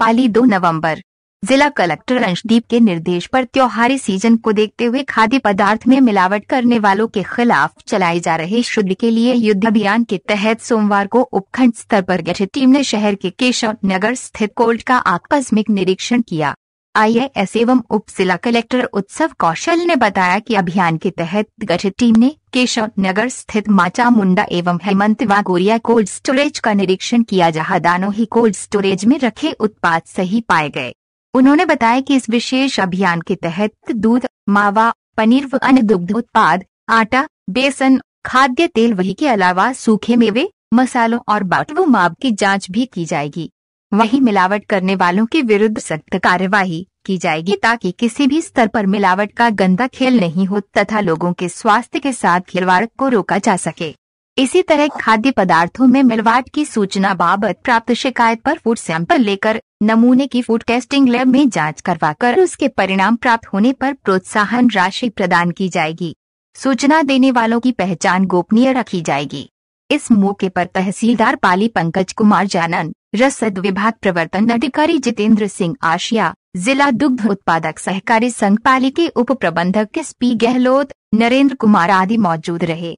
पाली दो नवंबर जिला कलेक्टर अंशदीप के निर्देश पर त्योहारी सीजन को देखते हुए खाद्य पदार्थ में मिलावट करने वालों के खिलाफ चलाए जा रहे शुद्ध के लिए युद्ध अभियान के तहत सोमवार को उपखंड स्तर पर गठित टीम ने शहर के केशव नगर स्थित कोर्ट का आकस्मिक निरीक्षण किया आईएएस एवं उप जिला कलेक्टर उत्सव कौशल ने बताया कि अभियान के तहत गठित टीम ने केशव नगर स्थित माचा मुंडा एवं हेमंत वागोरिया कोल्ड स्टोरेज का निरीक्षण किया जहां ही कोल्ड स्टोरेज में रखे उत्पाद सही पाए गए उन्होंने बताया कि इस विशेष अभियान के तहत दूध मावा पनीर व अन्य दुग्ध उत्पाद आटा बेसन खाद्य तेल वही के अलावा सूखे मेवे मसालों और बाटवो माप की जाँच भी की जाएगी वही मिलावट करने वालों के विरुद्ध सख्त कार्यवाही की जाएगी ताकि किसी भी स्तर पर मिलावट का गंदा खेल नहीं हो तथा लोगों के स्वास्थ्य के साथ खिलवाड़ को रोका जा सके इसी तरह खाद्य पदार्थों में मिलवाट की सूचना बाबत प्राप्त शिकायत पर फूड सैंपल लेकर नमूने की फूड टेस्टिंग लैब में जांच करवाकर उसके परिणाम प्राप्त होने पर प्रोत्साहन राशि प्रदान की जाएगी सूचना देने वालों की पहचान गोपनीय रखी जाएगी इस मौके पर तहसीलदार पाली पंकज कुमार जानन रसद विभाग प्रवर्तन अधिकारी जितेंद्र सिंह आशिया जिला दुग्ध उत्पादक सहकारी संघ पाली के उप प्रबंधक एस पी गहलोत नरेंद्र कुमार आदि मौजूद रहे